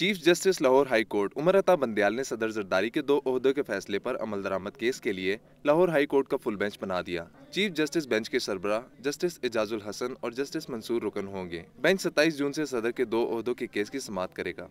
chief justice Lahore high court Umar Ata Bandial ने सदर जरदारी के दो अहदों के फैसले पर अमल दरामद केस के लिए लाहौर हाई कोर्ट का फुल बेंच बना दिया चीफ जस्टिस बेंच के सरबरा जस्टिस एजाजुल हसन और जस्टिस मंसूर रुकन होंगे बेंच 27 जून से सदर के दो अहदों के केस की समाप्त करेगा